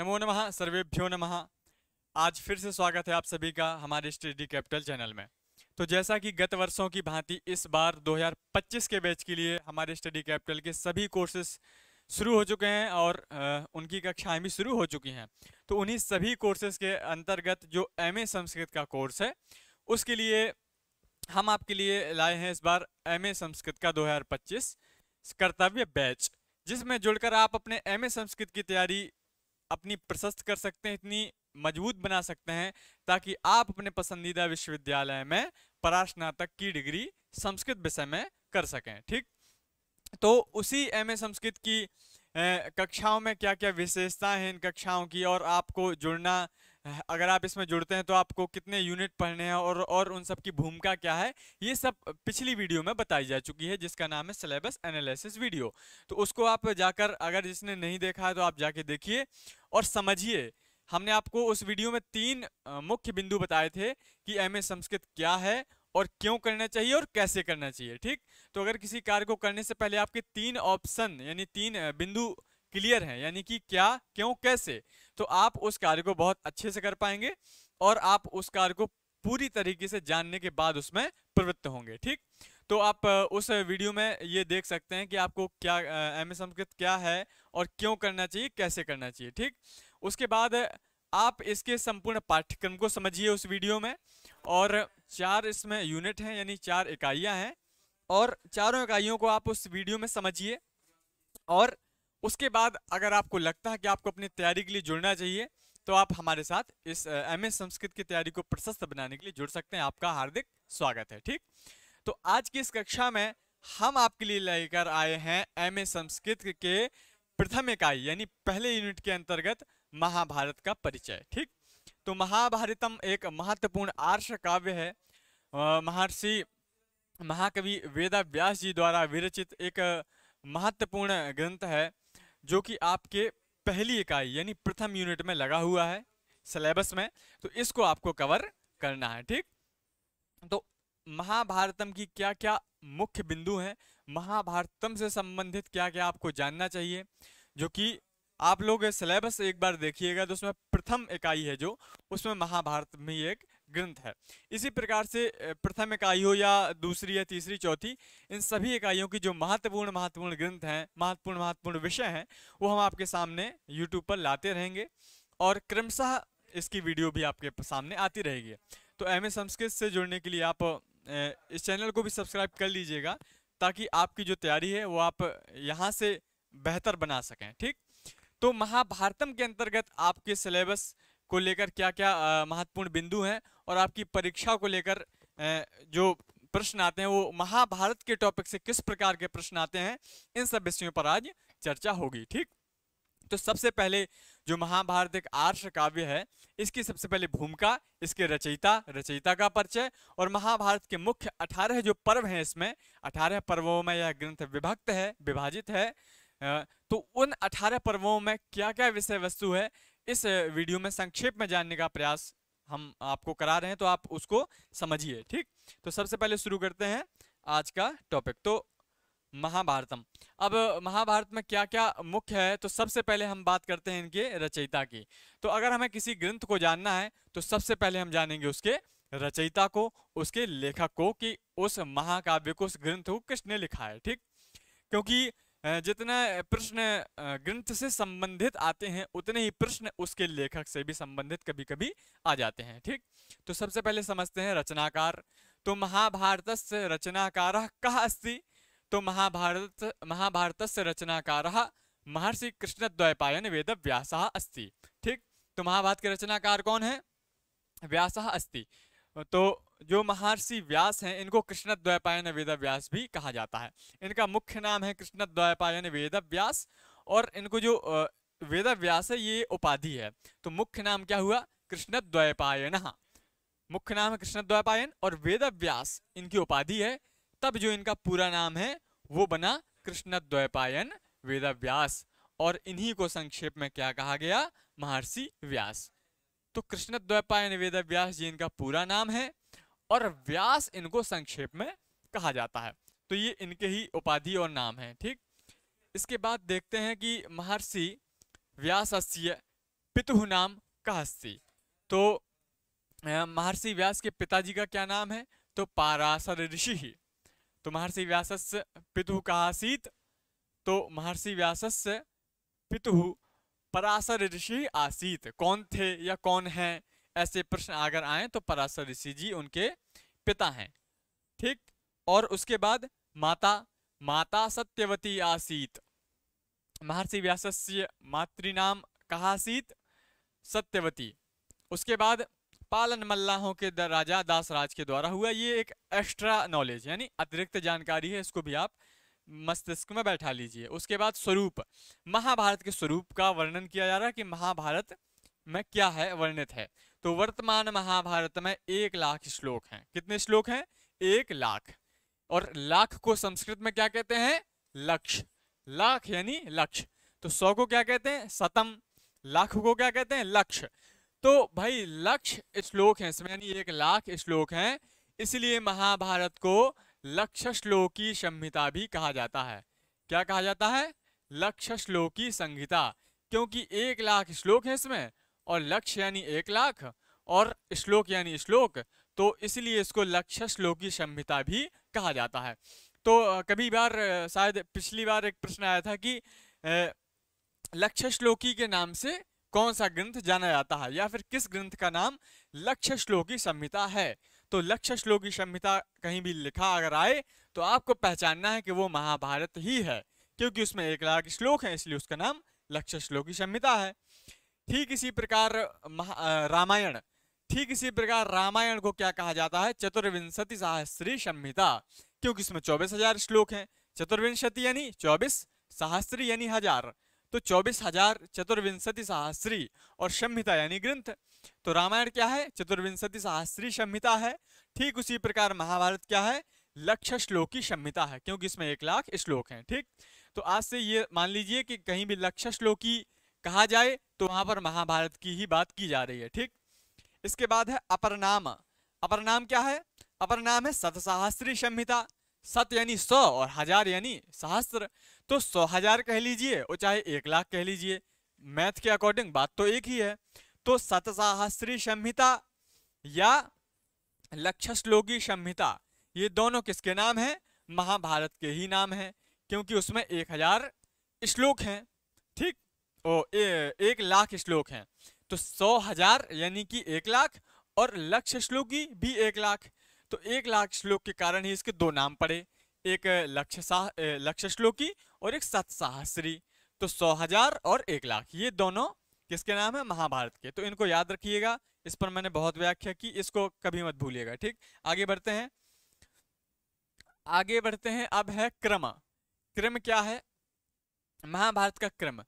नमो नमः सर्वेभ्यो नमः आज फिर से स्वागत है आप सभी का हमारे स्टडी कैपिटल चैनल में तो जैसा कि गत वर्षों की भांति इस बार 2025 के बैच के लिए हमारे स्टडी कैपिटल के सभी कोर्सेज शुरू हो चुके हैं और उनकी कक्षाएं भी शुरू हो चुकी हैं तो उन्हीं सभी कोर्सेज के अंतर्गत जो एम संस्कृत का कोर्स है उसके लिए हम आपके लिए लाए हैं इस बार एम संस्कृत का दो कर्तव्य बैच जिसमें जुड़कर आप अपने एम संस्कृत की तैयारी अपनी प्रशस्त कर सकते हैं इतनी मजबूत बना सकते हैं ताकि आप अपने पसंदीदा विश्वविद्यालय में परास्नातक की डिग्री संस्कृत विषय में कर सकें ठीक तो उसी एम संस्कृत की कक्षाओं में क्या क्या विशेषताएं हैं इन कक्षाओं की और आपको जुड़ना अगर आप इसमें जुड़ते हैं तो आपको कितने यूनिट पढ़ने हैं और और उन सब की भूमिका क्या है ये सब पिछली वीडियो में बताई जा चुकी है जिसका नाम है सिलेबस एनालिसिस वीडियो तो उसको आप जाकर अगर जिसने नहीं देखा है तो आप जाके देखिए और समझिए हमने आपको उस वीडियो में तीन मुख्य बिंदु बताए थे कि एम संस्कृत क्या है और क्यों करना चाहिए और कैसे करना चाहिए ठीक तो अगर किसी कार्य को करने से पहले आपके तीन ऑप्शन यानी तीन बिंदु क्लियर हैं यानी कि क्या क्यों कैसे तो आप उस कार्य को बहुत अच्छे से कर पाएंगे और आप उस कार्य को पूरी तरीके से जानने के बाद उसमें प्रवृत्त होंगे ठीक तो आप उस वीडियो में ये देख सकते हैं कि आपको क्या एम एस क्या है और क्यों करना चाहिए कैसे करना चाहिए ठीक उसके बाद आप इसके संपूर्ण पाठ्यक्रम को समझिए उस वीडियो में और चार इसमें यूनिट हैं यानी चार इकाइयां हैं और चारों इकाइयों को आप उस वीडियो में समझिए और उसके बाद अगर आपको लगता है कि आपको अपनी तैयारी के लिए जुड़ना चाहिए तो आप हमारे साथ इस एम एस संस्कृत की तैयारी को प्रशस्त बनाने के लिए जुड़ सकते हैं आपका हार्दिक स्वागत है ठीक तो आज की इस कक्षा में हम आपके लिए लेकर आए हैं एम ए संस्कृत के प्रथम इकाई यानी पहले यूनिट के अंतर्गत महाभारत का परिचय ठीक तो महाभारतम एक महत्वपूर्ण आर्ष काव्य है महर्षि महाकवि वेदा व्यास जी द्वारा विरचित एक महत्वपूर्ण ग्रंथ है जो कि आपके पहली इकाई यानी प्रथम यूनिट में लगा हुआ है सिलेबस में तो इसको आपको कवर करना है ठीक तो महाभारतम की क्या क्या मुख्य बिंदु हैं महाभारतम से संबंधित क्या क्या आपको जानना चाहिए जो कि आप लोग सिलेबस एक बार देखिएगा तो उसमें प्रथम इकाई है जो उसमें महाभारत में एक ग्रंथ है इसी प्रकार से प्रथम इकाइयों या दूसरी या तीसरी चौथी इन सभी इकाइयों की जो महत्वपूर्ण महत्वपूर्ण ग्रंथ हैं महत्वपूर्ण महत्वपूर्ण विषय हैं वो हम आपके सामने यूट्यूब पर लाते रहेंगे और क्रमशः इसकी वीडियो भी आपके सामने आती रहेगी तो एम ए संस्कृत से जुड़ने के लिए आप इस चैनल को भी सब्सक्राइब कर लीजिएगा ताकि आपकी जो तैयारी है वो आप यहाँ से बेहतर बना सकें ठीक तो महाभारतम के अंतर्गत आपके सिलेबस को लेकर क्या क्या महत्वपूर्ण बिंदु हैं और आपकी परीक्षा को लेकर जो प्रश्न आते हैं वो महाभारत के टॉपिक से किस प्रकार के प्रश्न आते हैं इन सब विषयों पर आज चर्चा होगी ठीक तो सबसे पहले जो महाभारत एक आर्ष काव्य है इसकी सबसे पहले भूमिका इसके रचयिता रचयिता का परिचय और महाभारत के मुख्य अठारह जो पर्व हैं इसमें अठारह पर्वों में यह ग्रंथ विभक्त है विभाजित है तो उन अठारह पर्वों में क्या क्या विषय वस्तु है इस वीडियो में संक्षेप में जानने का प्रयास हम आपको करा रहे हैं तो आप उसको समझिए ठीक तो सबसे पहले शुरू करते हैं आज का टॉपिक तो महाभारतम अब महाभारत में क्या क्या मुख्य है तो सबसे पहले हम बात करते हैं इनके रचयिता की तो अगर हमें किसी ग्रंथ को जानना है तो सबसे पहले हम जानेंगे उसके रचयिता को उसके लेखक को कि उस महाकाव्य को उस ग्रंथ को किसने लिखा है ठीक क्योंकि जितने प्रश्न ग्रंथ से संबंधित आते हैं उतने ही प्रश्न उसके लेखक से भी संबंधित कभी कभी आ जाते हैं ठीक तो सबसे पहले समझते हैं रचनाकार तो महाभारत से रचनाकार कह अस्ति तो महाभारत महाभारत से रचनाकार महर्षि कृष्ण द्वैपायन वेद व्यास अस्थि ठीक तो महाभारत के रचनाकार कौन है व्यास अस्थि तो जो महर्षि व्यास हैं इनको कृष्ण द्वैपायन वेद व्यास भी कहा जाता है इनका मुख्य नाम है कृष्ण द्वैपायन वेद व्यास और इनको जो वेद व्यास है ये उपाधि है तो मुख्य नाम क्या हुआ कृष्ण द्वैपायन मुख्य नाम है कृष्ण द्वैपायन और वेद व्यास इनकी उपाधि है तब जो इनका पूरा नाम है वो बना कृष्ण द्वैपायन वेद व्यास और इन्हीं को संक्षेप में क्या कहा गया महर्षि व्यास तो कृष्ण द्वैपायन वेद व्यास जी इनका पूरा नाम है और व्यास इनको संक्षेप में कहा जाता है तो ये इनके ही उपाधि और नाम है ठीक इसके बाद देखते हैं कि महर्षि व्यास अस्य पितु नाम कहस्ती तो महर्षि व्यास के पिताजी का क्या नाम है तो पाराशर ऋषि ही तो महर्षि व्यासस्य पितु कहासीत तो महर्षि व्यासस्य पितु पराशर ऋषि आसीत कौन थे या कौन हैं ऐसे प्रश्न अगर आए तो पराशर ऋषि जी उनके पिता हैं ठीक और उसके बाद माता माता सत्यवती आसीत महर्षि व्यासस्य मातृनाम कहा आसीत सत्यवती उसके बाद पालन मल्लाहों के राजा दासराज के द्वारा हुआ ये एक एक्स्ट्रा नॉलेज यानी अतिरिक्त जानकारी है इसको भी आप मस्तिष्क में बैठा लीजिए उसके बाद स्वरूप महाभारत के स्वरूप का वर्णन किया जा रहा है कि महाभारत में क्या है वर्णित है तो वर्तमान महाभारत में एक लाख श्लोक हैं कितने श्लोक हैं एक लाख और लाख को संस्कृत में क्या कहते हैं लक्ष्य लाख यानी लक्ष्य तो सौ को क्या कहते हैं सतम लाख को क्या कहते हैं लक्ष्य तो भाई लक्ष्य श्लोक है इसमें यानी एक लाख श्लोक हैं इसलिए महाभारत को लक्ष्य श्लोकी संहिता भी कहा जाता है क्या कहा जाता है लक्ष्य श्लोकी संहिता क्योंकि एक लाख श्लोक है इसमें और लक्ष्य यानी एक लाख और श्लोक यानी श्लोक तो इसलिए इसको लक्ष्य श्लोकी संहिता भी कहा जाता है तो कभी बार शायद पिछली बार एक प्रश्न आया था कि लक्ष्य श्लोकी के नाम से कौन सा ग्रंथ जाना जाता है या फिर किस ग्रंथ का नाम लक्ष्य श्लोकी संहिता है तो लक्ष्य श्लोक की संहिता कहीं भी लिखा अगर आए तो आपको पहचानना है कि वो महाभारत ही है क्योंकि उसमें एक लाख श्लोक हैं इसलिए उसका नाम लक्ष्य श्लोक की संहिता है ठीक इसी प्रकार रामायण ठीक इसी प्रकार रामायण को क्या कहा जाता है चतुर्विंशति सहस्त्री संहिता क्योंकि इसमें चौबीस हजार श्लोक हैं चतुर्विंशति यानी चौबीस सहस्त्री यानी हजार तो चौबीस हजार चतुर्विंशति सहस्री और संहिता यानी ग्रंथ तो रामायण क्या है चतुर्विंशति सहस्री संहिता है ठीक उसी प्रकार महाभारत क्या है लक्ष्य श्लोक की संहिता है क्योंकि इसमें एक लाख श्लोक हैं ठीक तो आज से ये मान लीजिए कि कहीं भी लक्ष्य श्लोकी कहा जाए तो वहां पर महाभारत की ही बात की जा रही है ठीक इसके बाद है अपरनाम अपरनाम क्या है अपरनाम है सतसाहस्त्री संहिता सत यानी सौ और हजार यानी सहस्त्र तो सौ हजार कह लीजिए और चाहे एक लाख कह लीजिए मैथ के अकॉर्डिंग बात तो एक ही है तो सहस्त्री संहिता या लक्ष्य श्लोकी संहिता ये दोनों किसके नाम हैं महाभारत के ही नाम हैं क्योंकि उसमें एक हजार श्लोक हैं ठीक ओ ए, एक लाख श्लोक हैं तो सौ हजार यानी कि एक लाख और लक्ष्य श्लोकी भी एक लाख तो एक लाख श्लोक के कारण ही इसके दो नाम पड़े एक लक्ष्य लक्ष्य श्लोकी और एक सतसाहस्री तो सौ हजार और एक लाख ये दोनों किसके नाम है महाभारत के तो इनको याद रखिएगा इस पर मैंने बहुत व्याख्या की इसको कभी मत भूलिएगा ठीक आगे बढ़ते हैं आगे बढ़ते हैं अब है क्रम क्रम क्या है महाभारत का क्रम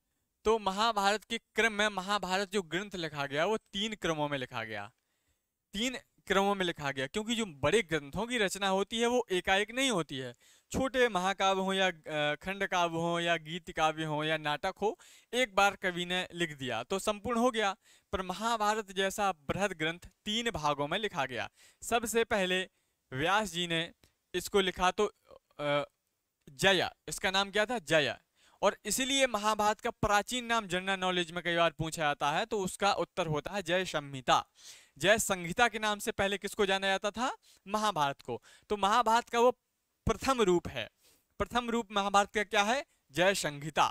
तो महाभारत के क्रम में महाभारत जो ग्रंथ लिखा गया वो तीन क्रमों में लिखा गया तीन क्रमों में लिखा गया क्योंकि जो बड़े ग्रंथों की रचना होती है वो एकाएक नहीं होती है छोटे महाकाव्य हों या खंड काव्य हों या गीत काव्य हों या नाटक हो एक बार कवि ने लिख दिया तो संपूर्ण हो गया पर महाभारत जैसा बृहद ग्रंथ तीन भागों में लिखा गया सबसे पहले व्यास जी ने इसको लिखा तो जया इसका नाम क्या था जया और इसीलिए महाभारत का प्राचीन नाम जनरल नॉलेज में कई बार पूछा जाता है तो उसका उत्तर होता है जय संहिता जय संहिता के नाम से पहले किसको जाना जाता था महाभारत को तो महाभारत का वो प्रथम रूप है प्रथम रूप महाभारत का क्या है जय संहिता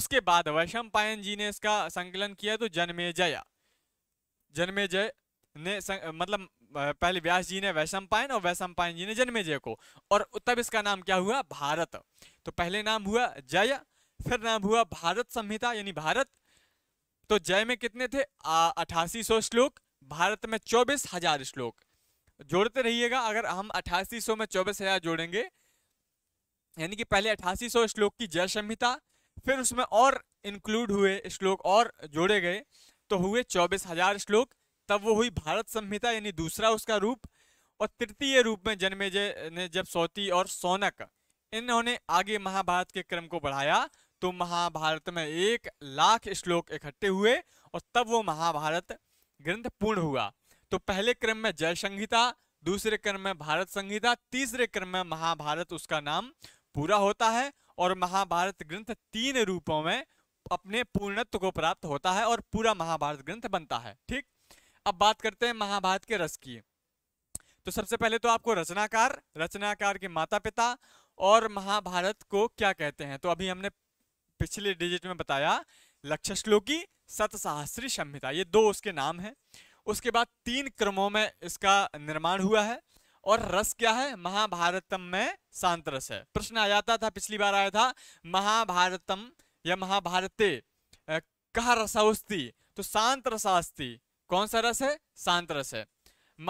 उसके बाद वैशम पायन जी ने इसका संकलन किया तो जन्मे जया जन्मे जय ने सं... मतलब पहले व्यास जी ने वैशम पायन और वैशम पायन जी ने जन्मे जय को और तब इसका नाम क्या हुआ भारत तो पहले नाम हुआ जय फिर नाम हुआ भारत संहिता यानी भारत तो जय में कितने थे अठासी सौ श्लोक भारत में चौबीस हजार श्लोक जोड़ते रहिएगा अगर हम अठासी सौ में चौबीस हजार जोड़ेंगे यानी कि पहले अठासी सौ श्लोक की जय संहिता फिर उसमें और इंक्लूड हुए श्लोक और जोड़े गए तो हुए चौबीस हजार श्लोक तब वो हुई भारत संहिता यानी दूसरा उसका रूप और तृतीय रूप में जन्मे ने जब सौती और सोनक इन्होंने आगे महाभारत के क्रम को बढ़ाया तो महाभारत में एक लाख श्लोक इकट्ठे हुए और तब वो महाभारत ग्रंथ पूर्ण हुआ तो पहले क्रम में जय संहिता दूसरे क्रम में भारत संहिता तीसरे क्रम में महाभारत उसका नाम पूरा होता है और महाभारत ग्रंथ तीन रूपों में अपने पूर्णत्व को प्राप्त होता है और पूरा महाभारत ग्रंथ बनता है ठीक अब बात करते हैं महाभारत के रस की तो सबसे पहले तो आपको रचनाकार रचनाकार के माता पिता और महाभारत को क्या कहते हैं तो अभी हमने पिछले डिजिट में बताया लक्ष्य श्लोकी सतसाहस्री संहिता ये दो उसके नाम हैं उसके बाद तीन क्रमों में इसका निर्माण हुआ है और रस क्या है महाभारतम में शांत रस है प्रश्न आ जाता था पिछली बार आया था महाभारतम या महाभारते कहा रसाउस्ती तो शांत रसास्ती कौन सा रस है शांत रस है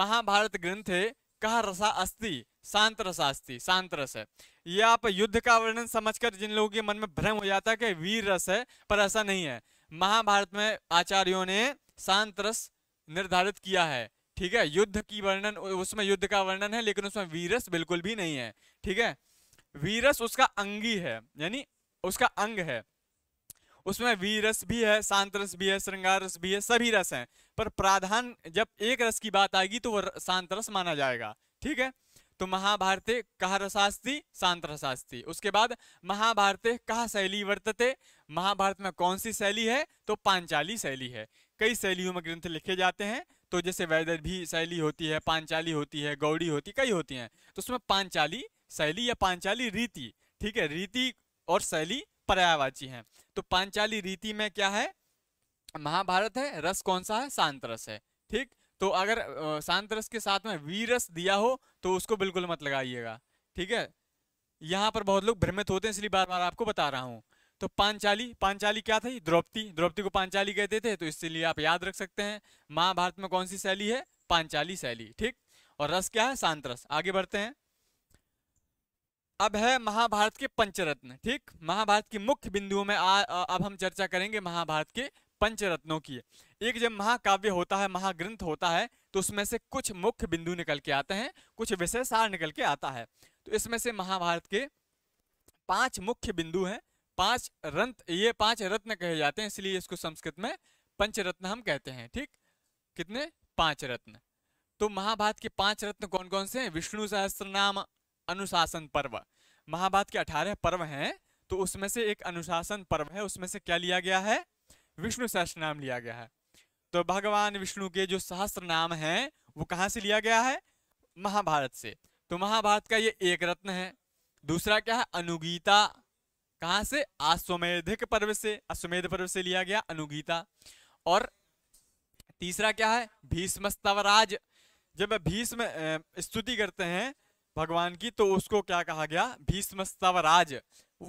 महाभारत ग्रंथ है कहा रसा अस्थि शांत रसा अस्थि शांत रस है ये आप युद्ध का वर्णन समझकर जिन लोगों के मन में भ्रम हो जाता है कि वीर रस है पर ऐसा नहीं है महाभारत में आचार्यों ने शांत रस निर्धारित किया है ठीक है युद्ध की वर्णन उसमें युद्ध का वर्णन है लेकिन उसमें वीरस बिल्कुल भी नहीं है ठीक है वीरस उसका अंगी है यानी उसका अंग है उसमें वी रस भी है शांत रस भी है श्रृंगार रस भी है सभी रस हैं पर प्राधान जब एक रस की बात आएगी तो वह शांत रस माना जाएगा ठीक है तो महाभारते कहा रसास्ती शांत रसास्ती उसके बाद महाभारते कहा शैली वर्तते महाभारत में कौन सी शैली है तो पांचाली शैली है कई शैलियों में ग्रंथ लिखे जाते हैं तो जैसे भी शैली होती है पांचाली होती है गौड़ी होती कई होती हैं तो उसमें पांचाली शैली या पांचाली रीति ठीक है रीति और शैली पर्यायवाची हैं तो पांचाली रीति में क्या है महाभारत है रस कौन सा है शांत रस है ठीक तो अगर शांत रस के साथ में वीरस दिया हो तो उसको बिल्कुल मत लगाइएगा ठीक है यहाँ पर बहुत लोग भ्रमित होते हैं इसलिए बार बार आपको बता रहा हूँ तो पांचाली पांचाली क्या थी द्रौपदी द्रौपदी को पांचाली कहते थे तो इसलिए आप याद रख सकते हैं महाभारत में कौन सी शैली है पांचाली शैली ठीक और रस क्या है शांत रस आगे बढ़ते हैं अब है महाभारत के पंचरत्न ठीक महाभारत की मुख्य बिंदुओं में आ, अब हम चर्चा करेंगे महाभारत के पंचरत्नों की एक जब महाकाव्य होता है महाग्रंथ होता है तो उसमें से कुछ मुख्य बिंदु निकल के आते हैं कुछ विषय सार निकल के आता है तो इसमें से महाभारत के पांच मुख्य बिंदु हैं पांच रंत ये पांच रत्न कहे जाते हैं इसलिए इसको संस्कृत में पंचरत्न हम कहते हैं ठीक कितने पांच रत्न तो महाभारत के पांच रत्न कौन कौन से हैं विष्णु सहस्त्र नाम अनुशासन पर्व महाभारत के अठारह पर्व हैं तो उसमें से एक अनुशासन पर्व है उसमें से क्या लिया गया है विष्णु सहस्त्र नाम लिया गया है तो भगवान विष्णु के जो सहस्त्र नाम है वो कहाँ से लिया गया है महाभारत से तो महाभारत का ये एक रत्न है दूसरा क्या है अनुगीता कहाँ से अश्वमेधिक पर्व से अश्वमेध पर्व से लिया गया अनुगीता और तीसरा क्या है भीष्मस्तवराज जब भीष्म स्तुति करते हैं भगवान की तो उसको क्या कहा गया भीष्म स्वराज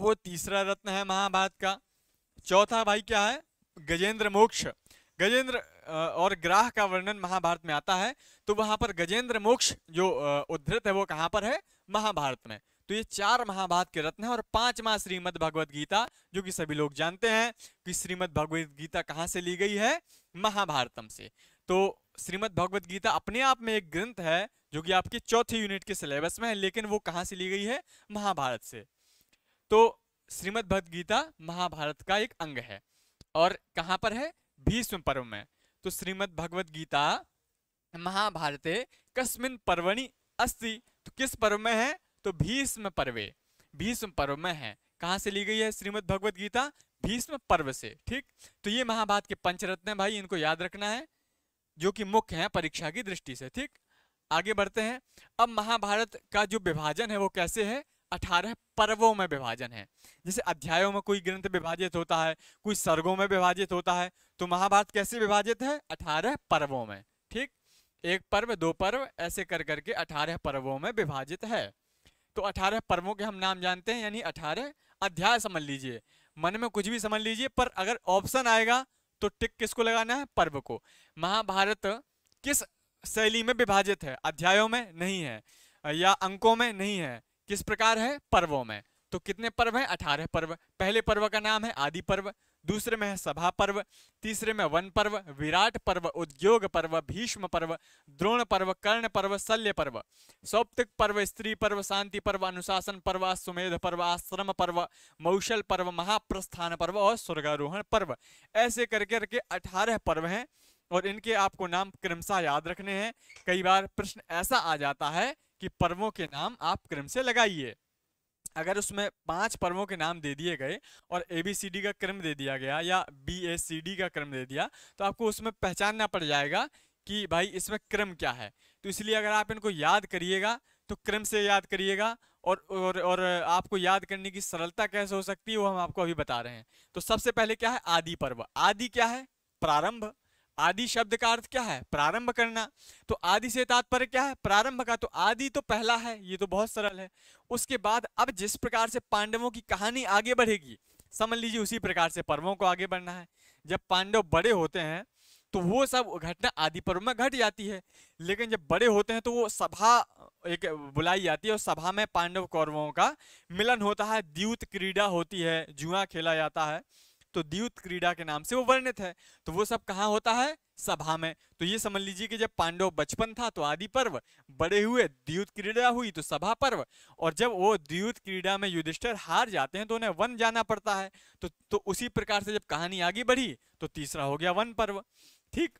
वो तीसरा रत्न है महाभारत का चौथा भाई क्या है गजेंद्र मोक्ष गजेंद्र और ग्राह का वर्णन महाभारत में आता है तो वहां पर गजेंद्र मोक्ष जो उद्धृत है वो कहाँ पर है महाभारत में तो ये चार महाभारत के रत्न हैं और पांचवा श्रीमद भगवद गीता जो कि सभी लोग जानते हैं कि श्रीमद भगवद गीता कहाँ से ली गई है महाभारतम से तो श्रीमद भगवद गीता अपने आप में एक ग्रंथ है जो कि आपके चौथे यूनिट के सिलेबस में है लेकिन वो कहाँ से ली गई है महाभारत से तो श्रीमद भगवद गीता महाभारत का एक अंग है और कहाँ पर है भीष्म पर्व में तो श्रीमद भगवत गीता महाभारत कस्मिन पर्वणी अस्ति तो किस पर्व में है तो भीष्म पर्वे भीष्म पर्व में है कहाँ से ली गई है श्रीमद भगवद गीता भीष्म पर्व से ठीक तो ये महाभारत के पंचरत्न भाई इनको याद रखना है जो कि मुख्य हैं परीक्षा की दृष्टि से ठीक आगे बढ़ते हैं अब महाभारत का जो विभाजन है वो कैसे है अठारह पर्वों में विभाजन है जैसे अध्यायों में कोई ग्रंथ विभाजित होता है कोई सर्गों में विभाजित होता है तो महाभारत कैसे विभाजित है अठारह पर्वों में ठीक एक पर्व दो पर्व ऐसे कर करके अठारह पर्वों में विभाजित है तो अठारह पर्वों के हम नाम जानते हैं यानी अठारह अध्याय समझ लीजिए मन में कुछ भी समझ लीजिए पर अगर ऑप्शन आएगा तो टिक किसको लगाना है पर्व को महाभारत किस शैली में विभाजित है अध्यायों में नहीं है या अंकों में नहीं है किस प्रकार है पर्वों में तो कितने पर्व हैं अठारह पर्व पहले पर्व का नाम है आदि पर्व दूसरे में है सभा पर्व तीसरे में वन पर्व विराट पर्व उद्योग पर्व भीष्म पर्व द्रोण पर्व कर्ण पर्व शल्य पर्व सौप्तिक पर्व स्त्री पर्व शांति पर्व अनुशासन पर्व सुमेध पर्व आश्रम पर्व मौशल पर्व महाप्रस्थान पर्व और स्वर्गारोहण पर्व ऐसे करके करके अठारह पर्व हैं और इनके आपको नाम क्रमशः याद रखने हैं कई बार प्रश्न ऐसा आ जाता है कि पर्वों के नाम आप क्रम से लगाइए अगर उसमें पांच पर्वों के नाम दे दिए गए और ए बी सी डी का क्रम दे दिया गया या बी ए सी डी का क्रम दे दिया तो आपको उसमें पहचानना पड़ जाएगा कि भाई इसमें क्रम क्या है तो इसलिए अगर आप इनको याद करिएगा तो क्रम से याद करिएगा और और और आपको याद करने की सरलता कैसे हो सकती है वो हम आपको अभी बता रहे हैं तो सबसे पहले क्या है आदि पर्व आदि क्या है प्रारंभ आदि शब्द का अर्थ क्या है प्रारंभ करना तो आदि से तात्पर्य क्या है प्रारंभ का तो आदि तो पहला है ये तो बहुत सरल है उसके बाद अब जिस प्रकार से पांडवों की कहानी आगे बढ़ेगी समझ लीजिए उसी प्रकार से पर्वों को आगे बढ़ना है जब पांडव बड़े होते हैं तो वो सब घटना आदि पर्व में घट जाती है लेकिन जब बड़े होते हैं तो वो सभा एक बुलाई जाती है और सभा में पांडव कौरवों का मिलन होता है द्यूत क्रीड़ा होती है जुआ खेला जाता है तो द्यूत क्रीड़ा के नाम से वो वर्णित है तो वो सब कहाँ होता है सभा में तो ये समझ लीजिए कि जब पांडव बचपन था तो आदि पर्व बड़े हुए द्यूत क्रीड़ा हुई तो सभा पर्व और जब वो द्यूत क्रीड़ा में युधिष्ठर हार जाते हैं तो उन्हें वन जाना पड़ता है तो तो उसी प्रकार से जब कहानी आगे बढ़ी तो तीसरा हो गया वन पर्व ठीक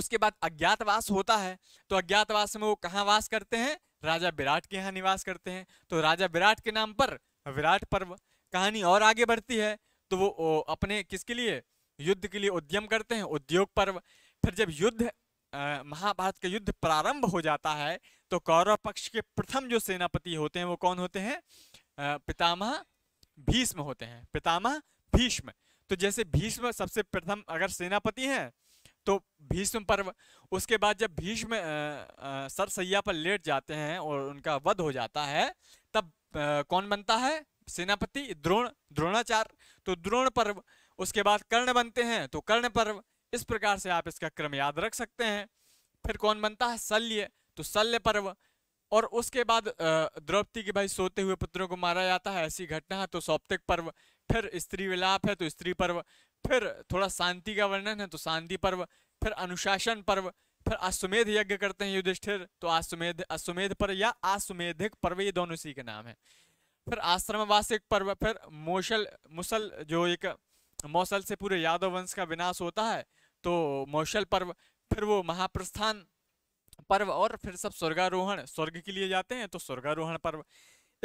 उसके बाद अज्ञातवास होता है तो अज्ञातवास में वो कहाँ वास करते हैं राजा विराट के यहाँ निवास करते हैं तो राजा विराट के नाम पर विराट पर्व कहानी और आगे बढ़ती है तो वो अपने किसके लिए युद्ध के लिए उद्यम करते हैं उद्योग पर्व फिर जब युद्ध महाभारत का युद्ध प्रारंभ हो जाता है तो कौरव पक्ष के प्रथम जो सेनापति होते हैं वो कौन होते हैं पितामह भीष्म होते हैं पितामह भीष्म तो जैसे भीष्म सबसे प्रथम अगर सेनापति हैं तो भीष्म पर्व उसके बाद जब भीष्म सरसैया पर लेट जाते हैं और उनका वध हो जाता है तब आ, कौन बनता है सेनापति द्रोण द्रोणाचार्य तो द्रोण पर्व उसके बाद कर्ण बनते हैं तो कर्ण पर्व इस प्रकार से आप इसका क्रम याद रख सकते हैं फिर कौन बनता है शल्य तो शल्य पर्व और उसके बाद द्रौपदी के भाई सोते हुए पुत्रों को मारा जाता है ऐसी घटना है तो सौप्तिक पर्व फिर स्त्री विलाप है तो स्त्री पर्व फिर थोड़ा शांति का वर्णन है तो शांति पर्व फिर अनुशासन पर्व फिर अश्वमेध यज्ञ करते हैं युधिष्ठिर तो अश्वमेध अश्वमेध पर्व या अश्वमेधिक पर्व ये दोनों इसी के नाम है फिर आश्रमवास एक पर्व फिर मोशल मुसल जो एक मौसल से पूरे यादव वंश का विनाश होता है तो मौसल पर्व फिर वो महाप्रस्थान पर्व और फिर सब स्वर्गारोहण स्वर्ग के लिए जाते हैं तो स्वर्गारोहण पर्व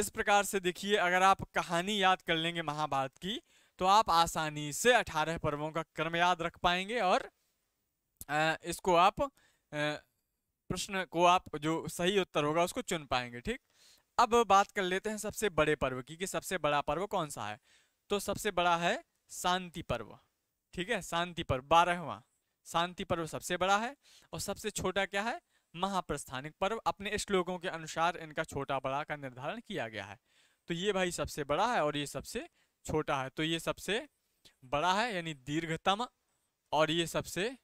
इस प्रकार से देखिए अगर आप कहानी याद कर लेंगे महाभारत की तो आप आसानी से अठारह पर्वों का क्रम याद रख पाएंगे और इसको आप प्रश्न को आप जो सही उत्तर होगा उसको चुन पाएंगे ठीक अब बात कर लेते हैं सबसे बड़े पर्व की कि सबसे बड़ा पर्व कौन सा है तो सबसे बड़ा है शांति पर्व ठीक है शांति पर्व बारहवा शांति पर्व सबसे बड़ा है और सबसे छोटा क्या है महाप्रस्थानिक पर्व अपने श्लोकों के अनुसार इनका छोटा बड़ा का निर्धारण किया गया है तो ये भाई सबसे बड़ा है और ये सबसे छोटा है तो ये सबसे बड़ा है यानी दीर्घतम और ये सबसे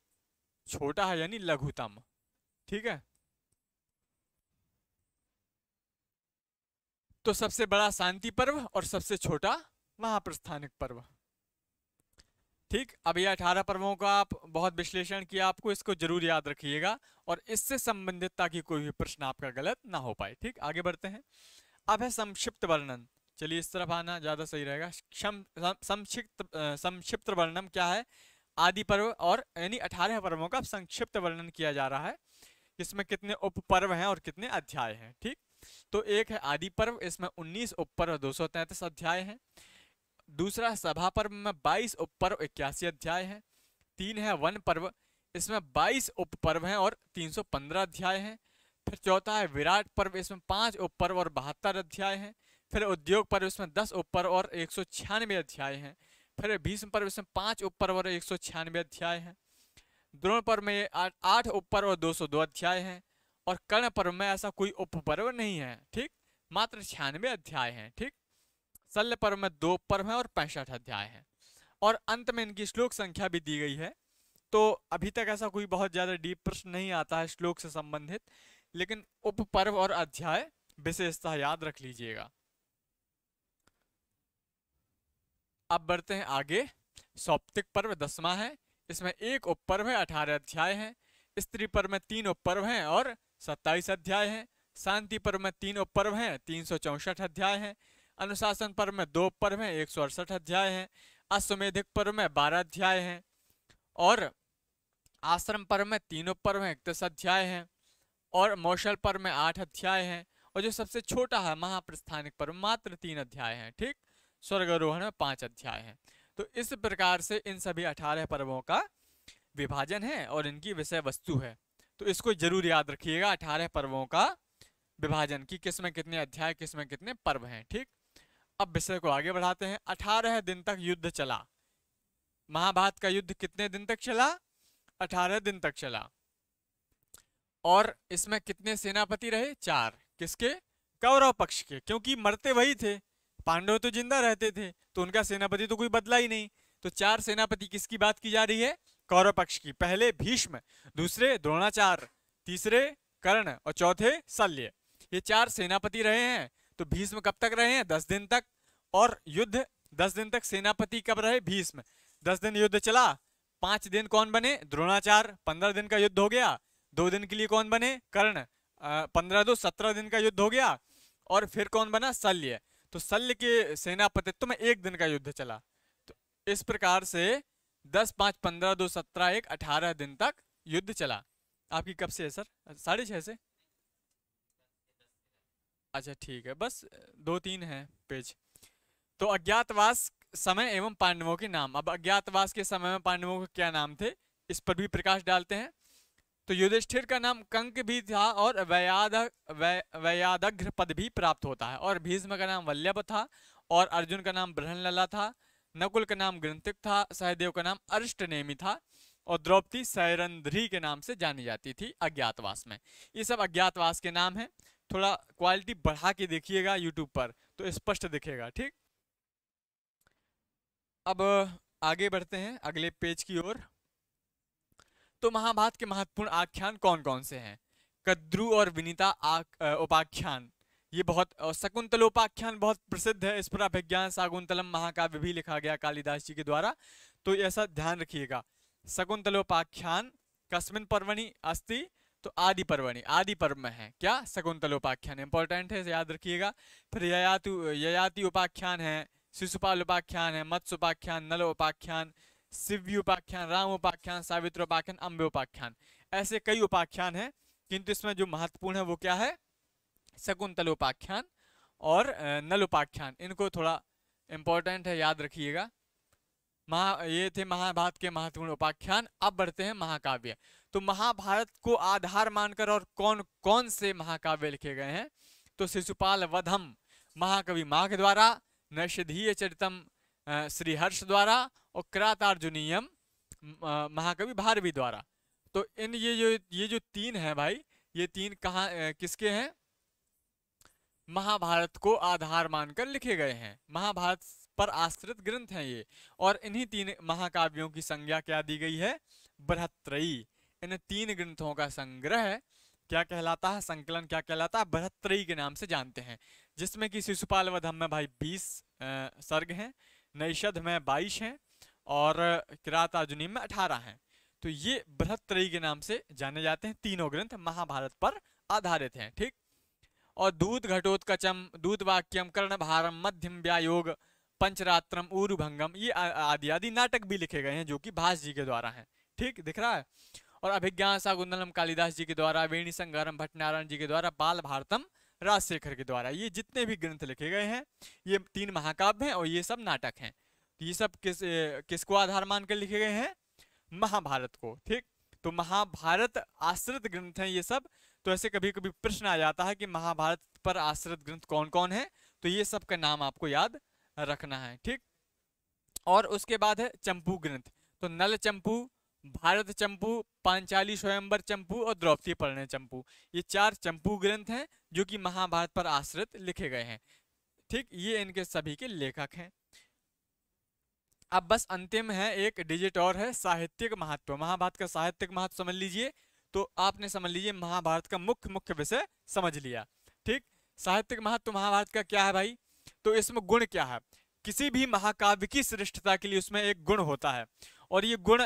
छोटा है यानी लघुतम ठीक है तो सबसे बड़ा शांति पर्व और सबसे छोटा महाप्रस्थानिक पर्व ठीक अब ये अठारह पर्वों का आप बहुत विश्लेषण किया आपको इसको जरूर याद रखिएगा और इससे संबंधित ताकि कोई भी प्रश्न आपका गलत ना हो पाए ठीक आगे बढ़ते हैं अब है संक्षिप्त वर्णन चलिए इस तरफ आना ज़्यादा सही रहेगा संक्षिप्त संक्षिप्त वर्णन क्या है आदि पर्व और यानी अठारह पर्वों का संक्षिप्त वर्णन किया जा रहा है इसमें कितने उप पर्व हैं और कितने अध्याय हैं ठीक तो एक है आदि पर्व इसमें उन्नीस उपपर्व दो सौ तैतीस अध्याय है दूसरा है सभा पर्व में बाईस उपपर्व इक्यासी अध्याय है तीन है वन पर्व इसमें बाईस उपपर्व हैं और तीन सौ पंद्रह अध्याय हैं फिर चौथा है विराट पर्व इसमें पांच उपपर्व और बहत्तर अध्याय हैं फिर उद्योग पर्व इसमें दस उपपर्व और एक सौ छियानवे अध्याय हैं फिर भीष्म पर्व इसमें पांच उपपर्व और एक सौ छियानवे अध्याय हैं द्रोण पर्व में आठ आठ उपपर्व और दो सौ दो अध्याय हैं और कर्ण पर्व में ऐसा कोई उपपर्व नहीं है ठीक मात्र छियानवे अध्याय हैं ठीक शल्य पर्व में दो पर्व हैं और पैंसठ अध्याय हैं और अंत में इनकी श्लोक संख्या भी दी गई है तो अभी तक ऐसा कोई बहुत ज़्यादा डीप प्रश्न नहीं आता है श्लोक से संबंधित लेकिन उपपर्व और अध्याय विशेषता याद रख लीजिएगा अब बढ़ते हैं आगे सौप्तिक पर्व दसवा है इसमें एक उपपर्व है अठारह अध्याय हैं स्त्री पर्व में तीन उपपर्व हैं और सत्ताईस अध्याय हैं शांति पर्व में तीनों पर्व हैं तीन सौ चौसठ अध्याय हैं अनुशासन पर्व में दो पर्व हैं एक सौ अड़सठ अध्याय हैं अश्वेधिक पर्व में बारह अध्याय हैं और आश्रम पर्व में तीनों पर्व हैं इकतीस अध्याय हैं और मौसल पर्व में आठ अध्याय हैं और जो सबसे छोटा है महाप्रस्थानिक पर्व मात्र तीन अध्याय हैं ठीक स्वर्गरोहण में पांच अध्याय हैं तो इस प्रकार से इन सभी अठारह पर्वों का विभाजन है और इनकी विषय वस्तु है तो इसको जरूर याद रखिएगा अठारह पर्वों का विभाजन की किस में कितने अध्याय किस में कितने पर्व हैं ठीक अब विषय को आगे बढ़ाते हैं अठारह दिन तक युद्ध चला महाभारत का युद्ध कितने दिन तक चला अठारह दिन तक चला और इसमें कितने सेनापति रहे चार किसके कौरव पक्ष के क्योंकि मरते वही थे पांडव तो जिंदा रहते थे तो उनका सेनापति तो कोई बदला ही नहीं तो चार सेनापति किसकी बात की जा रही है कौरव पक्ष की पहले भीष्म दूसरे द्रोणाचार्य तीसरे कर्ण और चौथे शल्य ये चार सेनापति रहे हैं तो भीष्म कब तक रहे हैं दस दिन तक और युद्ध दस दिन तक सेनापति कब रहे भीष्म दस दिन युद्ध चला पांच दिन कौन बने द्रोणाचार्य पंद्रह दिन का युद्ध हो गया दो दिन के लिए कौन बने कर्ण पंद्रह दो सत्रह दिन का युद्ध हो गया और फिर कौन बना शल्य तो शल्य के सेनापतित्व में एक दिन का युद्ध चला तो इस प्रकार से दस पाँच पंद्रह दो सत्रह एक अठारह दिन तक युद्ध चला आपकी कब से है सर साढ़े छः से अच्छा ठीक है बस दो तीन है पेज तो अज्ञातवास समय एवं पांडवों के नाम अब अज्ञातवास के समय में पांडवों के क्या नाम थे इस पर भी प्रकाश डालते हैं तो युधिष्ठिर का नाम कंक भी था और व्याद वै, पद भी प्राप्त होता है और भीष्म का नाम वल्लभ था और अर्जुन का नाम ब्रहणलला था नकुल का नाम ग्रंथिक था सहदेव का नाम अरिष्ट नेमी था और द्रौपदी सैरंद्री के नाम से जानी जाती थी अज्ञातवास में ये सब अज्ञातवास के नाम है थोड़ा क्वालिटी बढ़ा के देखिएगा यूट्यूब पर तो स्पष्ट दिखेगा ठीक अब आगे बढ़ते हैं अगले पेज की ओर तो महाभारत के महत्वपूर्ण आख्यान कौन कौन से हैं कद्रु और विनीता उपाख्यान ये बहुत शकुंतलोपाख्यान बहुत प्रसिद्ध है इस पर अभिज्ञान शाकुंतलम महाकाव्य भी लिखा गया कालिदास जी के द्वारा तो ऐसा ध्यान रखिएगा शकुंतलोपाख्यान कस्मिन पर्वणि अस्ति तो आदि पर्वणि आदि पर्व में है क्या शकुंतलोपाख्यान इंपॉर्टेंट है याद रखिएगा फिर ययातु ययाति उपाख्यान है शिशुपाल उपाख्यान है मत्स्य उपाख्यान नल उपाख्यान शिव्य उपाख्यान राम उपाख्यान सावित्र उपाख्यान अम्बे उपाख्यान ऐसे कई उपाख्यान है किंतु इसमें जो महत्वपूर्ण है वो क्या है शकुंतल उपाख्यान और नल उपाख्यान इनको थोड़ा इम्पोर्टेंट है याद रखिएगा महा ये थे महाभारत के महत्वपूर्ण उपाख्यान अब बढ़ते हैं महाकाव्य तो महाभारत को आधार मानकर और कौन कौन से महाकाव्य लिखे गए हैं तो शिशुपाल वधम महाकवि माघ द्वारा नषधीय चरितम श्रीहर्ष द्वारा और क्रातार्जुनियम महाकवि भारवी द्वारा तो इन ये जो ये जो तीन है भाई ये तीन कहाँ किसके हैं महाभारत को आधार मानकर लिखे गए हैं महाभारत पर आश्रित ग्रंथ हैं ये और इन्हीं तीन महाकाव्यों की संज्ञा क्या दी गई है बृहत्रयी इन तीन ग्रंथों का संग्रह क्या कहलाता है संकलन क्या कहलाता है बृहत्तरी के नाम से जानते हैं जिसमें कि शिशुपाल वधम में भाई बीस सर्ग हैं नैषद में बाईस हैं और किरात अर्जुनी में अठारह हैं तो ये बृहत्तरी के नाम से जाने जाते हैं तीनों ग्रंथ महाभारत पर आधारित हैं ठीक और दूध घटोत्कचम दूध वाक्यम कर्ण भारम मध्यम व्यायोग पंचरात्रम ऊरुभंगम ये आदि आदि नाटक भी लिखे गए हैं जो कि भास जी के द्वारा हैं ठीक दिख रहा है और अभिज्ञान सागुंदलम कालिदास जी के द्वारा वेणी संगारम भट्टनारायण जी के द्वारा बाल भारतम राजशेखर के द्वारा ये जितने भी ग्रंथ लिखे गए हैं ये तीन महाकाव्य हैं और ये सब नाटक हैं तो ये सब किस किसको आधार मानकर लिखे गए हैं महाभारत को ठीक तो महाभारत आश्रित ग्रंथ हैं ये सब तो ऐसे कभी कभी प्रश्न आ जाता है कि महाभारत पर आश्रित ग्रंथ कौन कौन है तो ये सब का नाम आपको याद रखना है ठीक और उसके बाद है चंपू ग्रंथ तो नल चंपू भारत चंपू पांचाली स्वयंबर चंपू और द्रौपदी पर्ण चंपू ये चार चंपू ग्रंथ हैं जो कि महाभारत पर आश्रित लिखे गए हैं ठीक ये इनके सभी के लेखक हैं अब बस अंतिम है एक डिजिट और है साहित्यिक महत्व महाभारत का साहित्यिक महत्व समझ लीजिए तो आपने समझ लीजिए महाभारत का मुख्य मुख्य विषय समझ लिया ठीक साहित्य का महत्व तो महाभारत का क्या है भाई तो इसमें गुण क्या है किसी भी महाकाव्य की श्रेष्ठता के लिए उसमें एक गुण होता है और ये गुण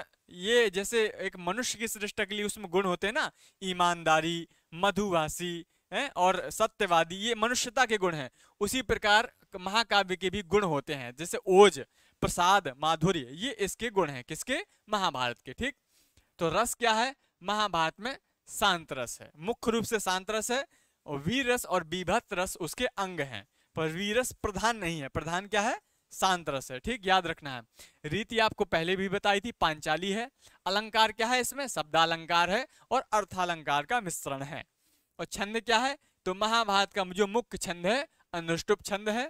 ये जैसे एक मनुष्य की श्रेष्ठता के लिए उसमें गुण होते हैं ना ईमानदारी मधुवासी है? और सत्यवादी ये मनुष्यता के गुण हैं उसी प्रकार महाकाव्य के भी गुण होते हैं जैसे ओज प्रसाद माधुर्य ये इसके गुण हैं किसके महाभारत के ठीक तो रस क्या है महाभारत में शांत रस है मुख्य रूप से शांत रस है और वीर रस और बीभत्स रस उसके अंग हैं पर वीरस प्रधान नहीं है प्रधान क्या है शांत रस है ठीक याद रखना है रीति आपको पहले भी बताई थी पांचाली है अलंकार क्या है इसमें शब्दालंकार है और अर्थालंकार का मिश्रण है और छंद क्या है तो महाभारत का जो मुख्य छंद है अनुष्टुप छंद है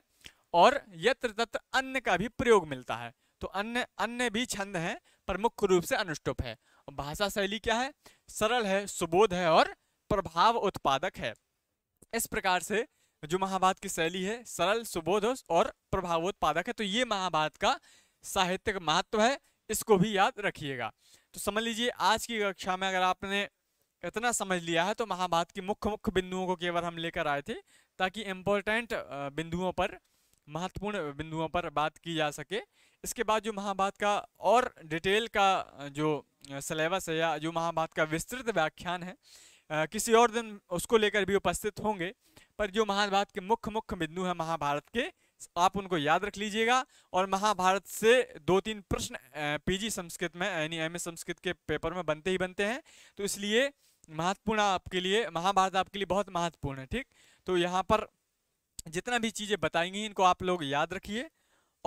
और यत्र तत्र अन्य का भी प्रयोग मिलता है तो अन्य अन्य भी छंद है पर मुख्य रूप से अनुष्टुप है भाषा शैली क्या है सरल है सुबोध है और प्रभाव उत्पादक है इस प्रकार से जो महाभारत की शैली है सरल सुबोध और प्रभावोत्पादक है तो ये महाभारत का साहित्यिक महत्व है इसको भी याद रखिएगा तो समझ लीजिए आज की कक्षा में अगर आपने इतना समझ लिया है तो महाभारत की मुख्य मुख्य बिंदुओं को केवल हम लेकर आए थे ताकि इम्पोर्टेंट बिंदुओं पर महत्वपूर्ण बिंदुओं पर बात की जा सके इसके बाद जो महाभारत का और डिटेल का जो सलेबस है या जो महाभारत का विस्तृत व्याख्यान है किसी और दिन उसको लेकर भी उपस्थित होंगे पर जो महाभारत के मुख्य मुख्य बिंदु हैं महाभारत के आप उनको याद रख लीजिएगा और महाभारत से दो तीन प्रश्न पीजी संस्कृत में यानी एम संस्कृत के पेपर में बनते ही बनते हैं तो इसलिए महत्वपूर्ण आपके लिए महाभारत आपके लिए बहुत महत्वपूर्ण है ठीक तो यहाँ पर जितना भी चीज़ें बताएंगी इनको आप लोग याद रखिए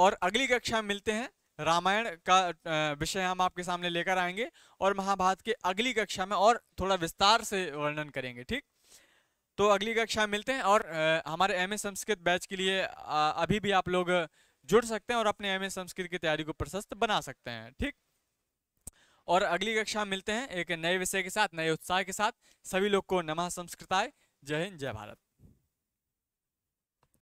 और अगली कक्षा में मिलते हैं रामायण का विषय हम आपके सामने लेकर आएंगे और महाभारत के अगली कक्षा में और थोड़ा विस्तार से वर्णन करेंगे ठीक तो अगली कक्षा मिलते हैं और हमारे एम संस्कृत बैच के लिए अभी भी आप लोग जुड़ सकते हैं और अपने एम संस्कृत की तैयारी को प्रशस्त बना सकते हैं ठीक और अगली कक्षा मिलते हैं एक नए विषय के साथ नए उत्साह के साथ सभी लोग को नमः संस्कृताय जय हिंद जय भारत